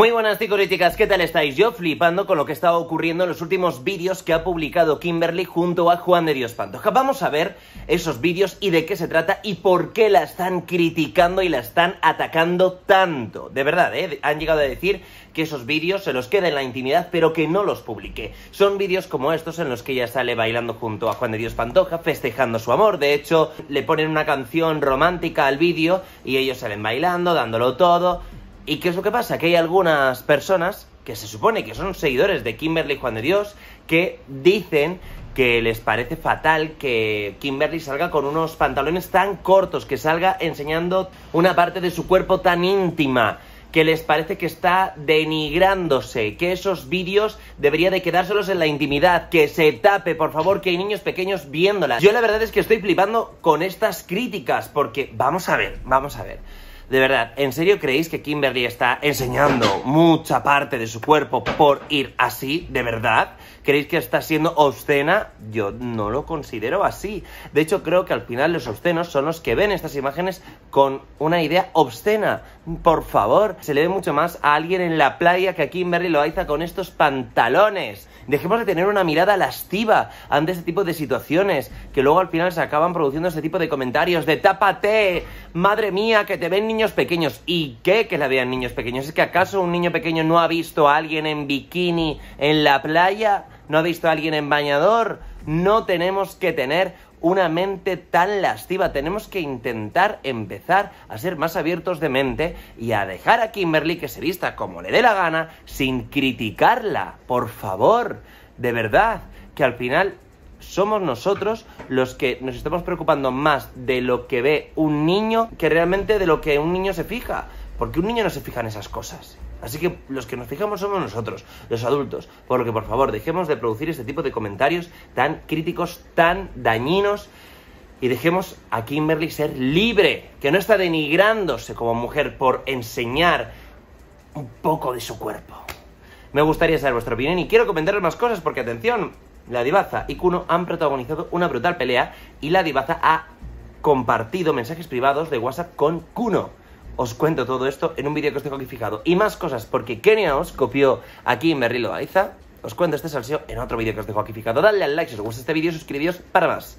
Muy buenas chicas, ¿qué tal estáis? Yo flipando con lo que estaba ocurriendo en los últimos vídeos que ha publicado Kimberly junto a Juan de Dios Pantoja. Vamos a ver esos vídeos y de qué se trata y por qué la están criticando y la están atacando tanto. De verdad, ¿eh? han llegado a decir que esos vídeos se los queda en la intimidad, pero que no los publique. Son vídeos como estos en los que ella sale bailando junto a Juan de Dios Pantoja, festejando su amor. De hecho, le ponen una canción romántica al vídeo y ellos salen bailando, dándolo todo. ¿Y qué es lo que pasa? Que hay algunas personas que se supone que son seguidores de Kimberly Juan de Dios que dicen que les parece fatal que Kimberly salga con unos pantalones tan cortos, que salga enseñando una parte de su cuerpo tan íntima, que les parece que está denigrándose, que esos vídeos deberían de quedárselos en la intimidad, que se tape, por favor, que hay niños pequeños viéndolas. Yo la verdad es que estoy flipando con estas críticas, porque vamos a ver, vamos a ver. De verdad, ¿en serio creéis que Kimberly está enseñando mucha parte de su cuerpo por ir así? ¿De verdad? ¿Creéis que está siendo obscena? Yo no lo considero así. De hecho, creo que al final los obscenos son los que ven estas imágenes con una idea obscena. Por favor, se le ve mucho más a alguien en la playa que a Kimberly Loaiza con estos pantalones. Dejemos de tener una mirada lastiva ante este tipo de situaciones que luego al final se acaban produciendo este tipo de comentarios de tápate, madre mía, que te ven niños pequeños. ¿Y qué que la vean niños pequeños? ¿Es que acaso un niño pequeño no ha visto a alguien en bikini en la playa? ¿No ha visto a alguien en bañador? No tenemos que tener una mente tan lastiva. Tenemos que intentar empezar a ser más abiertos de mente y a dejar a Kimberly que se vista como le dé la gana sin criticarla. Por favor, de verdad, que al final somos nosotros los que nos estamos preocupando más de lo que ve un niño que realmente de lo que un niño se fija. Porque un niño no se fija en esas cosas. Así que los que nos fijamos somos nosotros, los adultos. Por lo que, por favor, dejemos de producir este tipo de comentarios tan críticos, tan dañinos. Y dejemos a Kimberly ser libre, que no está denigrándose como mujer por enseñar un poco de su cuerpo. Me gustaría saber vuestra opinión y quiero comentaros más cosas porque, atención, la Divaza y Kuno han protagonizado una brutal pelea y la Divaza ha compartido mensajes privados de WhatsApp con Kuno os cuento todo esto en un vídeo que os dejo aquí fijado. Y más cosas, porque Kenia os copió aquí Merrilo Aiza. Os cuento este salseo en otro vídeo que os dejo aquí fijado. Dadle al like si os gusta este vídeo, suscribíos para más.